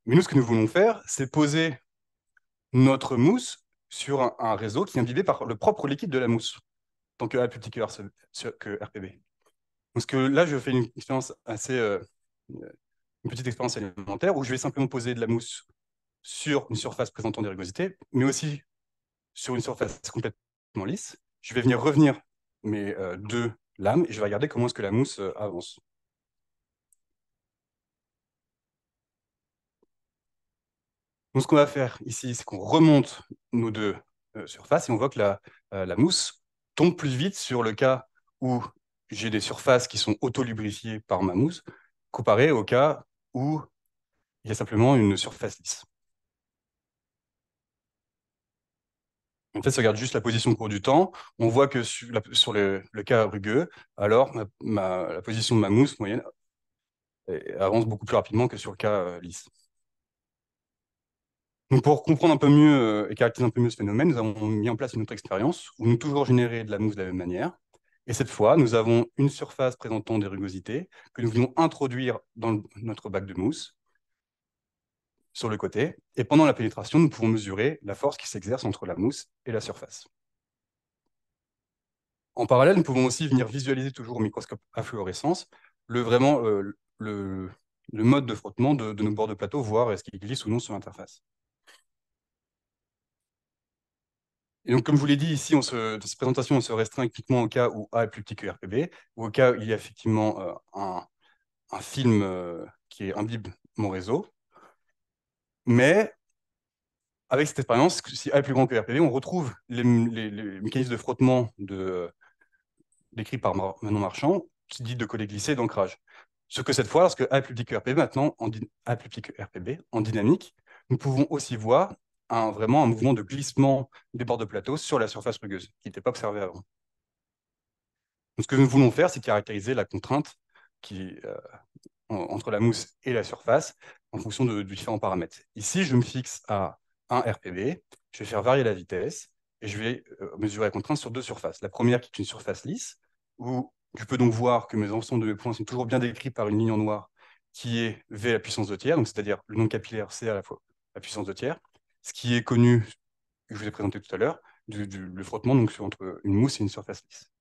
Mais nous, ce que nous voulons faire, c'est poser notre mousse sur un, réseau qui est imbibé par le propre liquide de la mousse, tant que petit que, RPB. Parce que là, je fais une expérience assez euh, une petite expérience alimentaire où je vais simplement poser de la mousse sur une surface présentant des rugosités, mais aussi sur une surface complètement lisse. Je vais venir revenir mes euh, deux lames et je vais regarder comment est-ce que la mousse euh, avance. Donc, ce qu'on va faire ici, c'est qu'on remonte nos deux euh, surfaces et on voit que la, la mousse tombe plus vite sur le cas où j'ai des surfaces qui sont auto-lubrifiées par ma mousse, comparé au cas où il y a simplement une surface lisse. En fait, si on regarde juste la position au cours du temps, on voit que sur, le, cas rugueux, alors la position de ma mousse moyenne avance beaucoup plus rapidement que sur le cas euh, lisse. pour comprendre un peu mieux euh, et caractériser un peu mieux ce phénomène, nous avons mis en place une autre expérience où nous toujours générer de la mousse de la même manière, et cette fois, nous avons une surface présentant des rugosités que nous venons introduire dans notre bac de mousse sur le côté. Et pendant la pénétration, nous pouvons mesurer la force qui s'exerce entre la mousse et la surface. En parallèle, nous pouvons aussi venir visualiser toujours au microscope à fluorescence le, vraiment, euh, le, mode de frottement de, nos bords de plateau, voir est-ce qu'il glisse ou non sur l'interface. donc, comme je vous l'ai dit, ici, dans cette présentation, on se restreint uniquement au cas où A est plus petit que RPB, ou au cas où il y a effectivement euh, un, film euh, qui imbibe mon réseau. Mais avec cette expérience, si A est plus grand que RPB, on retrouve les, mécanismes de frottement de, décrits par Manon Marchand, qui dit de coller glisser et d'ancrage. Ce que cette fois, lorsque A est plus petit que RPB, maintenant, en, A plus petit que RPB, en dynamique, nous pouvons aussi voir un, vraiment un mouvement de glissement des bords de plateau sur la surface rugueuse, qui n'était pas observé avant. ce que nous voulons faire, c'est caractériser la contrainte qui, euh, entre la mousse et la surface en fonction de, différents paramètres. Ici, je me fixe à 1 RPB, je vais faire varier la vitesse, et je vais euh, mesurer la contrainte sur deux surfaces. La première qui est une surface lisse, où je peux donc voir que mes ensembles de mes points sont toujours bien décrits par une ligne en noir qui est V à la puissance de tiers, donc c'est-à-dire le nom capillaire, C à la fois la puissance de tiers ce qui est connu, que je vous ai présenté tout à l'heure, du, frottement donc, entre une mousse et une surface lisse.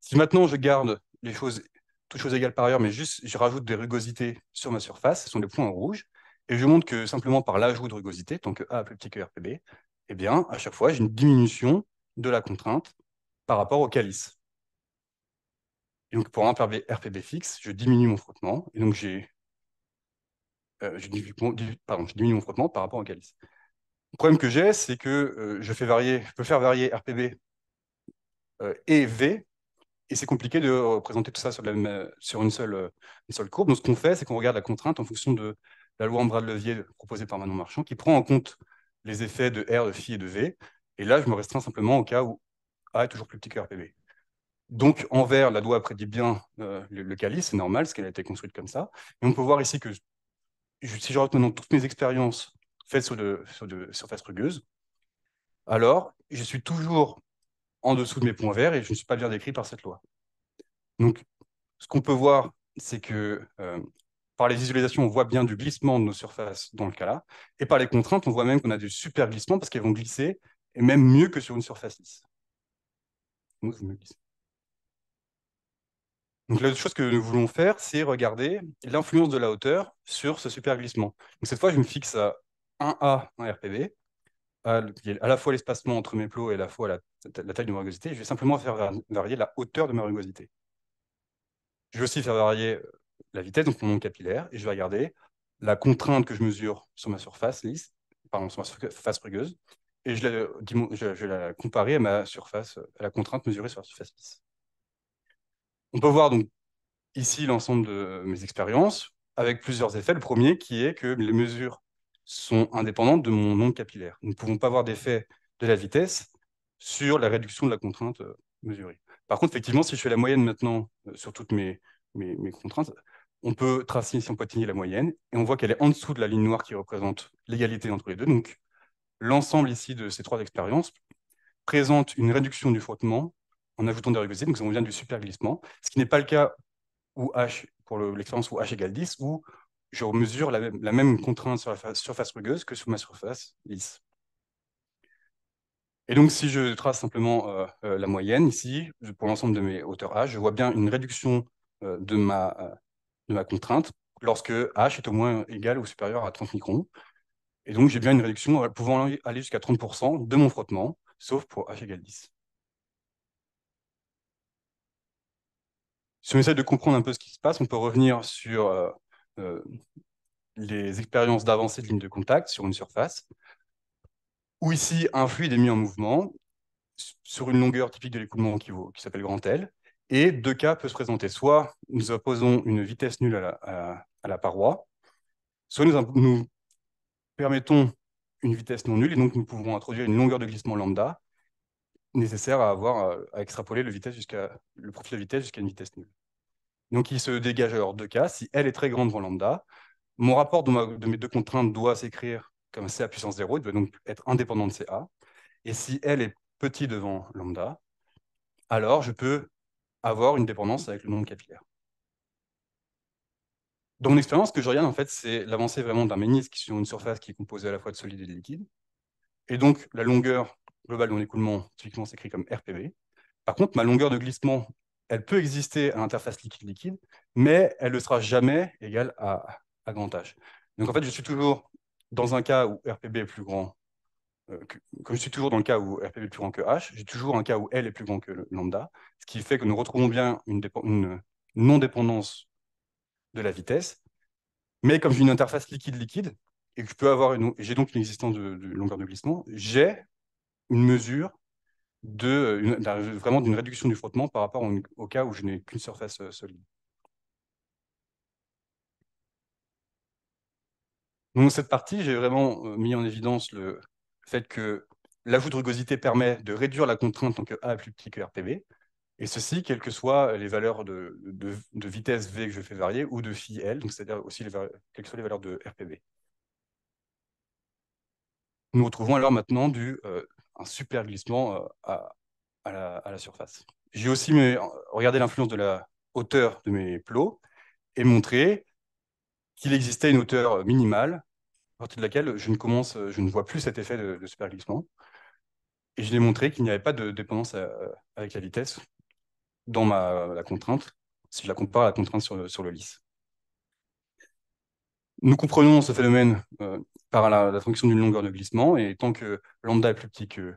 Si maintenant je garde les choses, toutes choses égales par ailleurs, mais juste je rajoute des rugosités sur ma surface, ce sont des points en rouge, et je montre que simplement par l'ajout de rugosité, tant A plus petit que RPB, eh bien, à chaque fois, j'ai une diminution de la contrainte par rapport au calice. donc, pour un RPB fixe, je diminue mon frottement, et donc j'ai euh, je diminue mon frottement par rapport au calice. Le problème que j'ai, c'est que euh, je, peux faire varier RPB euh, et V, et c'est compliqué de représenter tout ça sur, euh, une, seule, courbe. Donc, ce qu'on fait, c'est qu'on regarde la contrainte en fonction de la loi en bras de levier proposée par Manon Marchand, qui prend en compte les effets de R, de phi et de V. Et là, je me restreins simplement au cas où A est toujours plus petit que RPB. Donc, en vert, la loi prédit bien le, calice, c'est normal, parce qu'elle a été construite comme ça. Et on peut voir ici que si je retenais toutes mes expériences faite sur des surfaces rugueuses, surface rugueuse, alors je suis toujours en dessous de mes points verts et je ne suis pas bien décrit par cette loi. Donc, ce qu'on peut voir, c'est que euh, par les visualisations, on voit bien du glissement de nos surfaces dans le cas-là, et par les contraintes, on voit même qu'on a du super glissement parce qu'elles vont glisser, et même mieux que sur une surface lisse. Donc, la l'autre chose que nous voulons faire, c'est regarder l'influence de la hauteur sur ce super glissement. Donc, cette fois, je me fixe à un a en RPB, à la fois l'espacement entre mes plots et la fois la, taille de ma rugosité, je vais simplement faire varier la hauteur de ma rugosité. Je vais aussi faire varier euh, la vitesse, donc mon capillaire, et je vais regarder la contrainte que je mesure sur ma surface lisse, pardon, sur ma surface rugueuse, et je, vais la comparer à ma surface, à la contrainte mesurée sur la surface lisse. On peut voir donc ici l'ensemble de mes expériences avec plusieurs effets. Le premier qui est que les mesures sont indépendantes de mon nombre capillaire. Nous ne pouvons pas voir d'effet de la vitesse sur la réduction de la contrainte euh, mesurée. Par contre, effectivement, si je fais la moyenne maintenant euh, sur toutes mes, mes, contraintes, on peut tracer ici en poitigny la moyenne, et on voit qu'elle est en dessous de la ligne noire qui représente l'égalité entre les deux. Donc, l'ensemble ici de ces trois expériences présente une réduction du frottement en ajoutant des rugosités, donc on vient du superglissement, ce qui n'est pas le cas où H, pour l'expérience où H égale 10, où je mesure la, même contrainte sur la surface rugueuse que sur ma surface lisse. Et donc, si je trace simplement euh, euh, la moyenne ici, pour l'ensemble de mes hauteurs H, je vois bien une réduction euh, de, ma, de ma contrainte lorsque H est au moins égal ou supérieur à 30 microns. Et donc, j'ai bien une réduction pouvant aller jusqu'à 30% de mon frottement, sauf pour H égale 10. Si on essaie de comprendre un peu ce qui se passe, on peut revenir sur euh, les expériences d'avancée de ligne de contact sur une surface, où ici, un fluide est mis en mouvement sur une longueur typique de l'écoulement qui, s'appelle grand L, et deux cas peuvent se présenter. Soit nous opposons une vitesse nulle à la, paroi, soit nous, permettons une vitesse non nulle, et donc nous pouvons introduire une longueur de glissement lambda nécessaire à avoir à extrapoler le profil de vitesse jusqu'à une vitesse nulle. Donc, il se dégage alors deux cas. Si L est très grande devant lambda, mon rapport de, mes deux contraintes doit s'écrire comme CA puissance 0, il doit donc être indépendant de CA. Et si L est petit devant lambda, alors je peux avoir une dépendance avec le nombre capillaire. Dans mon expérience, ce que je regarde, en fait, c'est l'avancée vraiment d'un ménisque sur une surface qui est composée à la fois de solide et de liquide. Et donc, la longueur globale de mon écoulement, typiquement, s'écrit comme RPB. Par contre, ma longueur de glissement elle peut exister à l'interface liquide-liquide, mais elle ne sera jamais égale à, H. Donc en fait, je suis toujours dans un cas où RPB est plus grand, euh, que, je suis toujours dans le cas où RPB est plus grand que H, j'ai toujours un cas où L est plus grand que lambda, ce qui fait que nous retrouvons bien une, non-dépendance de la vitesse. Mais comme j'ai une interface liquide-liquide, et que avoir une, j'ai donc une existence de longueur de glissement, j'ai une mesure euh, vraiment d'une réduction du frottement par rapport au, cas où je n'ai qu'une surface euh, solide. Dans cette partie, j'ai vraiment euh, mis en évidence le fait que l'ajout de rugosité permet de réduire la contrainte tant que A plus petit que RPB, et ceci, quelles que soient les valeurs de, vitesse V que je fais varier, ou de phi L, c'est-à-dire aussi quelles que soient les valeurs de RPB. Nous retrouvons alors maintenant du, un super glissement euh, à, la, surface. J'ai aussi euh, regardé l'influence de la hauteur de mes plots et montré qu'il existait une hauteur euh, minimale à partir de laquelle je ne commence, je ne vois plus cet effet de, super glissement. Et je l'ai montré qu'il n'y avait pas de dépendance avec la vitesse dans ma, la contrainte, si je la compare à la contrainte sur, sur le lisse. Nous comprenons ce phénomène euh, par la, fonction d'une longueur de glissement, et tant que lambda est plus petit que,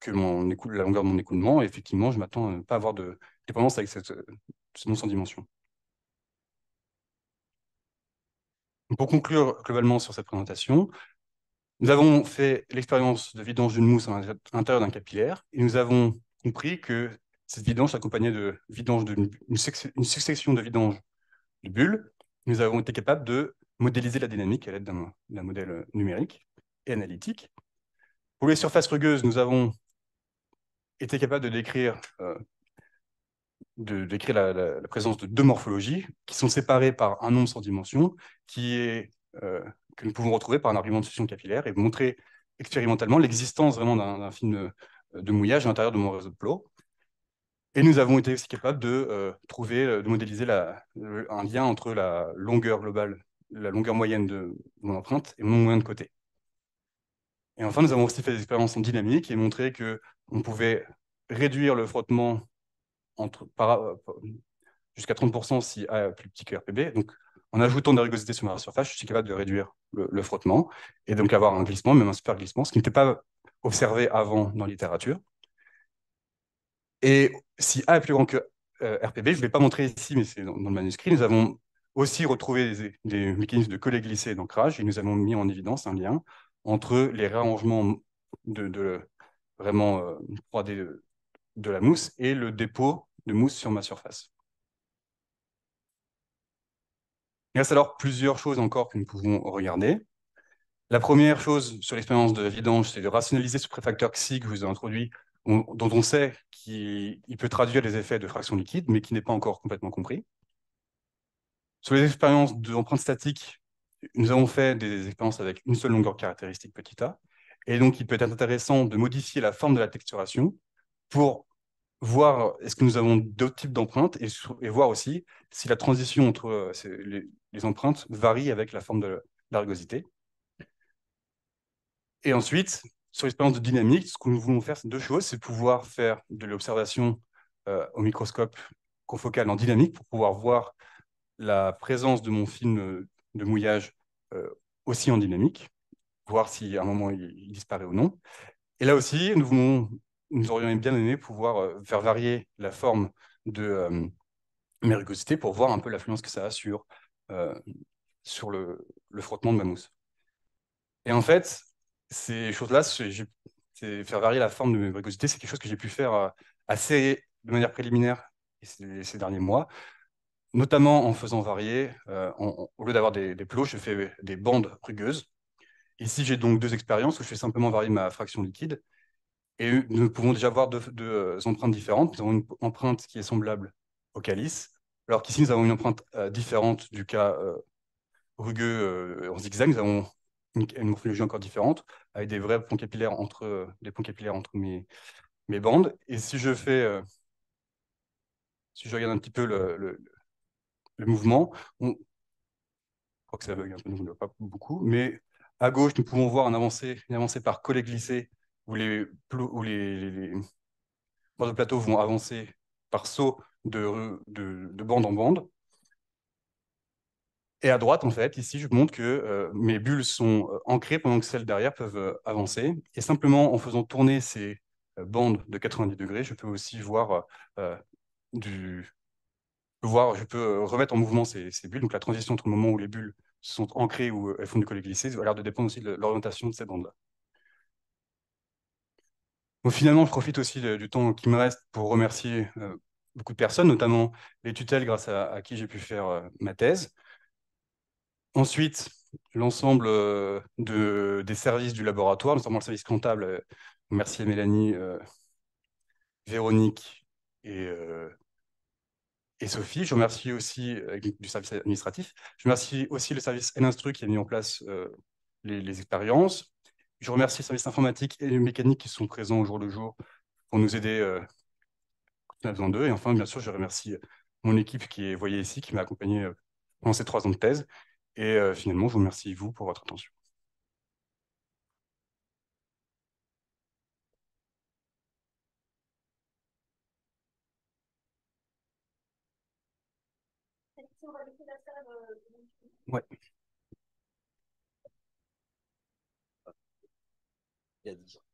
que mon la longueur de mon écoulement, effectivement, je m'attends à ne pas avoir de dépendance avec cette, ce sans dimension. Pour conclure globalement sur cette présentation, nous avons fait l'expérience de vidange d'une mousse à l'intérieur d'un capillaire, et nous avons compris que cette vidange s'accompagnait de d'une succession de vidanges de bulles, nous avons été capables de modéliser la dynamique à l'aide d'un modèle euh, numérique et analytique. Pour les surfaces rugueuses, nous avons été capables de décrire, euh, de, décrire la, présence de deux morphologies qui sont séparées par un nombre sans dimension qui est, euh, que nous pouvons retrouver par un argument de solution capillaire et montrer expérimentalement l'existence vraiment d'un film de, mouillage à l'intérieur de mon réseau de plots. Et nous avons été aussi capables de trouver, de modéliser la, un lien entre la longueur globale la longueur moyenne de mon empreinte et mon moyen de côté. Et enfin, nous avons aussi fait des expériences en dynamique et montré que on pouvait réduire le frottement entre, jusqu'à 30% si A est plus petit que RPB. Donc, en ajoutant de la rugosité sur ma surface, je suis capable de réduire le, frottement et donc avoir un glissement, même un super glissement, ce qui n'était pas observé avant dans la littérature. Et si A est plus grand que euh, RPB, je ne vais pas montrer ici, mais c'est dans, le manuscrit, nous avons aussi, retrouver des, mécanismes de coller-glisser et d'ancrage. Et nous avons mis en évidence un lien entre les réarrangements de, vraiment 3 euh, euh, de, la mousse et le dépôt de mousse sur ma surface. Il reste alors plusieurs choses encore que nous pouvons regarder. La première chose sur l'expérience de vidange, c'est de rationaliser ce préfacteur XI que je vous ai introduit, dont on sait qu'il peut traduire les effets de fraction liquide, mais qui n'est pas encore complètement compris. Sur les expériences d'empreintes statiques, nous avons fait des expériences avec une seule longueur caractéristique petit a, et donc il peut être intéressant de modifier la forme de la texturation pour voir est-ce que nous avons d'autres types d'empreintes et, voir aussi si la transition entre euh, les, empreintes varie avec la forme de l'argosité. Et ensuite, sur l'expérience de dynamique, ce que nous voulons faire, c'est deux choses. C'est pouvoir faire de l'observation euh, au microscope confocal en dynamique pour pouvoir voir la présence de mon film euh, de mouillage euh, aussi en dynamique, voir si à un moment il, disparaît ou non. Et là aussi, nous, aurions bien aimé pouvoir euh, faire varier la forme de mes rugosités pour voir un peu l'influence que ça a sur, le, frottement de ma mousse. Et en fait, ces choses-là, faire varier la forme de mes rugosités, c'est quelque chose que j'ai pu faire assez de manière préliminaire ces derniers mois, notamment en faisant varier, euh, au lieu d'avoir des, plots, je fais des bandes rugueuses. Ici, j'ai donc deux expériences où je fais simplement varier ma fraction liquide, et nous pouvons déjà voir deux, euh, empreintes différentes. Nous avons une empreinte qui est semblable au calice, alors qu'ici, nous avons une empreinte euh, différente du cas rugueux en zigzag. Nous avons une, morphologie encore différente, avec des vrais ponts capillaires entre, des ponts capillaires entre mes, mes bandes. Et si je fais si je regarde un petit peu le, le mouvement. On... Je crois que ça bug un peu, ne voit pas beaucoup, mais à gauche, nous pouvons voir une avancée, une par collet glissé où les, où les, bords de plateau vont avancer par saut de, de, bande en bande. Et à droite, en fait, ici, je montre que euh, mes bulles sont euh, ancrées pendant que celles derrière peuvent euh, avancer. Et simplement en faisant tourner ces bandes de 90 degrés, je peux aussi voir du, voir, je peux euh, remettre en mouvement ces, bulles. Donc la transition entre le moment où les bulles sont ancrées ou euh, elles font du glisser, glissé va l'air de dépendre aussi de l'orientation de ces bandes-là. finalement, je profite aussi du temps qui me reste pour remercier euh, beaucoup de personnes, notamment les tutelles grâce à, qui j'ai pu faire ma thèse. Ensuite, l'ensemble des services du laboratoire, notamment le service comptable. merci à Mélanie, Véronique et et Sophie. Je remercie aussi euh, du service administratif. Je remercie aussi le service N-Instru qui a mis en place euh, les, expériences. Je remercie le service informatique et les mécaniques qui sont présents au jour le jour pour nous aider euh, d'eux. Et enfin, bien sûr, je remercie mon équipe qui est voyée ici, qui m'a accompagné pendant ces trois ans de thèse. Et finalement, je vous remercie vous pour votre attention. Ouais. Il y